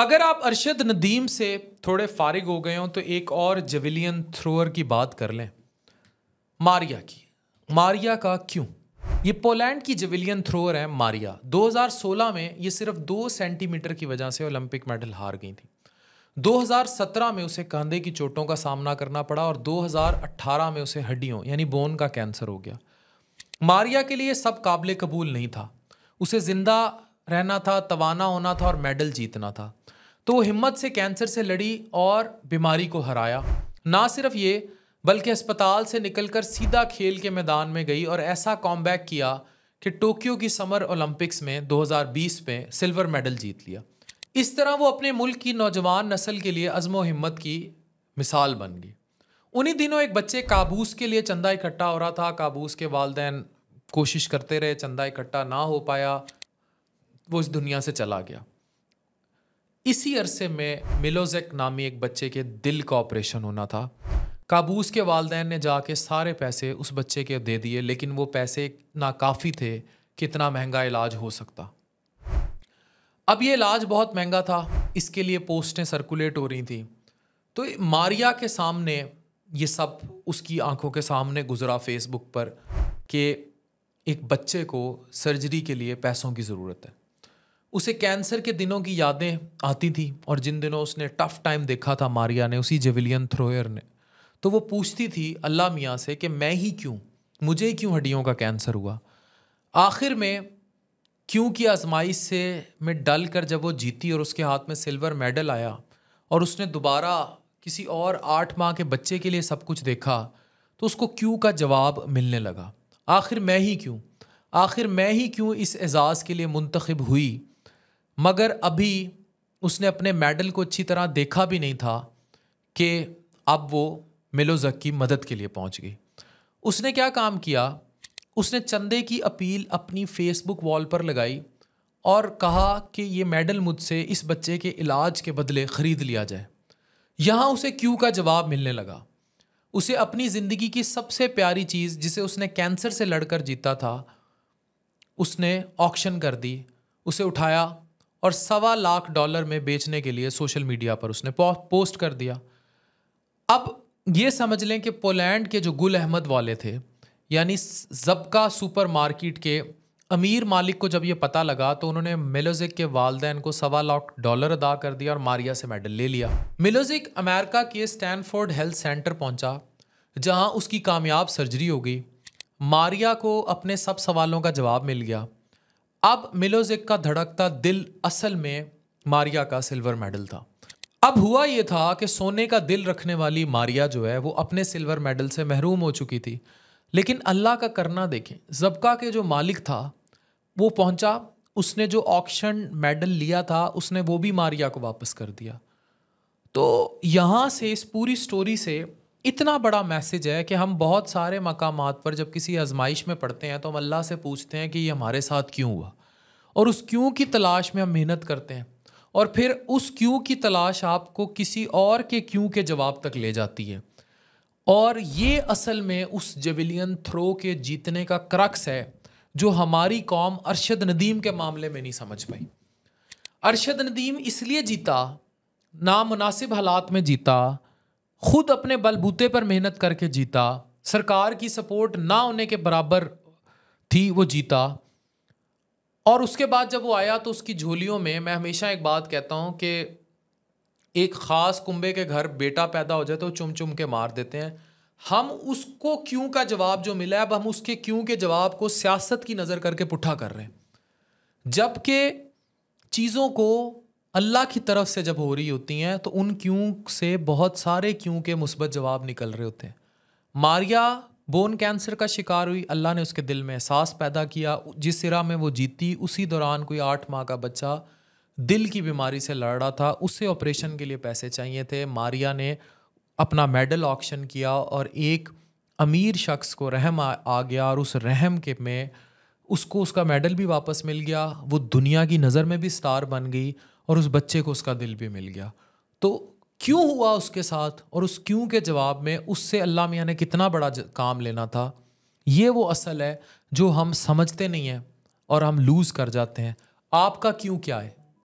अगर आप अरशद नदीम से थोड़े फारिग हो गए हो तो एक और जविलियन थ्रोअर की बात कर लें मारिया की मारिया का क्यों ये पोलैंड की जविलियन थ्रोअर है मारिया 2016 में ये सिर्फ दो सेंटीमीटर की वजह से ओलंपिक मेडल हार गई थी 2017 में उसे कंधे की चोटों का सामना करना पड़ा और 2018 में उसे हड्डियों यानी बोन का कैंसर हो गया मारिया के लिए सब काबिल कबूल नहीं था उसे ज़िंदा रहना था तवाना होना था और मेडल जीतना था तो वो हिम्मत से कैंसर से लड़ी और बीमारी को हराया ना सिर्फ ये बल्कि अस्पताल से निकलकर सीधा खेल के मैदान में गई और ऐसा बैक किया कि टोक्यो की समर ओलंपिक्स में 2020 में सिल्वर मेडल जीत लिया इस तरह वो अपने मुल्क की नौजवान नस्ल के लिए अजमो हिम्मत की मिसाल बन गई उन्हीं दिनों एक बच्चे काबूस के लिए चंदा इकट्ठा हो रहा था काबूस के वालदेन कोशिश करते रहे चंदा इकट्ठा ना हो पाया वो इस दुनिया से चला गया इसी अरसे में मिलोजेक नामी एक बच्चे के दिल का ऑपरेशन होना था काबूस के वालदेन ने जाके सारे पैसे उस बच्चे के दे दिए लेकिन वो पैसे ना काफ़ी थे कितना महंगा इलाज हो सकता अब ये इलाज बहुत महंगा था इसके लिए पोस्टें सर्कुलेट हो रही थी तो मारिया के सामने ये सब उसकी आंखों के सामने गुजरा फेसबुक पर कि एक बच्चे को सर्जरी के लिए पैसों की ज़रूरत है उसे कैंसर के दिनों की यादें आती थी और जिन दिनों उसने टफ टाइम देखा था मारिया ने उसी जेविलियन थ्रोयर ने तो वो पूछती थी अल्लाह मियाँ से कि मैं ही क्यों मुझे ही क्यों हड्डियों का कैंसर हुआ आखिर में क्यों की आजमाइश से में डल कर जब वो जीती और उसके हाथ में सिल्वर मेडल आया और उसने दोबारा किसी और आठ माह के बच्चे के लिए सब कुछ देखा तो उसको क्यों का जवाब मिलने लगा आखिर मैं ही क्यों आखिर मैं ही क्यों इस एज़ाज़ के लिए मुंतखब हुई मगर अभी उसने अपने मेडल को अच्छी तरह देखा भी नहीं था कि अब वो मिलोजक की मदद के लिए पहुंच गई उसने क्या काम किया उसने चंदे की अपील अपनी फेसबुक वॉल पर लगाई और कहा कि ये मेडल मुझसे इस बच्चे के इलाज के बदले ख़रीद लिया जाए यहाँ उसे क्यों का जवाब मिलने लगा उसे अपनी ज़िंदगी की सबसे प्यारी चीज़ जिसे उसने कैंसर से लड़कर जीता था उसने ऑक्शन कर दी उसे उठाया और सवा लाख डॉलर में बेचने के लिए सोशल मीडिया पर उसने पोस्ट कर दिया अब ये समझ लें कि पोलैंड के जो गुल अहमद वाले थे यानी जबका सुपर मार्केट के अमीर मालिक को जब ये पता लगा तो उन्होंने मिलोजिक के वालदेन को सवा लाख डॉलर अदा कर दिया और मारिया से मेडल ले लिया मिलोजिक अमेरिका के स्टैनफोर्ड हेल्थ सेंटर पहुंचा जहां उसकी कामयाब सर्जरी हो गई मारिया को अपने सब सवालों का जवाब मिल गया अब मिलोजिक का धड़कता दिल असल में मारिया का सिल्वर मेडल था अब हुआ ये था कि सोने का दिल रखने वाली मारिया जो है वो अपने सिल्वर मेडल से महरूम हो चुकी थी लेकिन अल्लाह का करना देखें जबका के जो मालिक था वो पहुंचा उसने जो ऑक्शन मेडल लिया था उसने वो भी मारिया को वापस कर दिया तो यहाँ से इस पूरी स्टोरी से इतना बड़ा मैसेज है कि हम बहुत सारे मकाम पर जब किसी आजमाइश में पढ़ते हैं तो हम अल्लाह से पूछते हैं कि ये हमारे साथ क्यों हुआ और उस क्यों की तलाश में हम मेहनत करते हैं और फिर उस क्यों की तलाश आपको किसी और के क्यों के जवाब तक ले जाती है और ये असल में उस जविलियन थ्रो के जीतने का क्रक्स है जो हमारी कौम अरशद नदीम के मामले में नहीं समझ पाई अरशद नदीम इसलिए जीता नामनासिब हालात में जीता खुद अपने बलबूते पर मेहनत करके जीता सरकार की सपोर्ट ना होने के बराबर थी वो जीता और उसके बाद जब वो आया तो उसकी झोलियों में मैं हमेशा एक बात कहता हूँ कि एक ख़ास कुंबे के घर बेटा पैदा हो जाए तो चुम चुम के मार देते हैं हम उसको क्यों का जवाब जो मिला है अब हम उसके क्यों के जवाब को सियासत की नज़र करके पुट्ठा कर रहे हैं जबकि चीज़ों को अल्लाह की तरफ से जब हो रही होती हैं तो उन क्यों से बहुत सारे क्यों के मुस्बत जवाब निकल रहे होते हैं मारिया बोन कैंसर का शिकार हुई अल्लाह ने उसके दिल में एहसास पैदा किया जिस सिरा में वो जीती उसी दौरान कोई आठ माह का बच्चा दिल की बीमारी से लड़ रहा था उससे ऑपरेशन के लिए पैसे चाहिए थे मारिया ने अपना मेडल ऑक्शन किया और एक अमीर शख्स को रहम आ गया और उस रहम के में उसको उसका मेडल भी वापस मिल गया वो दुनिया की नज़र में भी स्टार बन गई और उस बच्चे को उसका दिल भी मिल गया तो क्यों हुआ उसके साथ और उस क्यों के जवाब में उससे अल्लाह मियाँ ने कितना बड़ा काम लेना था ये वो असल है जो हम समझते नहीं हैं और हम लूज़ कर जाते हैं आपका क्यों क्या है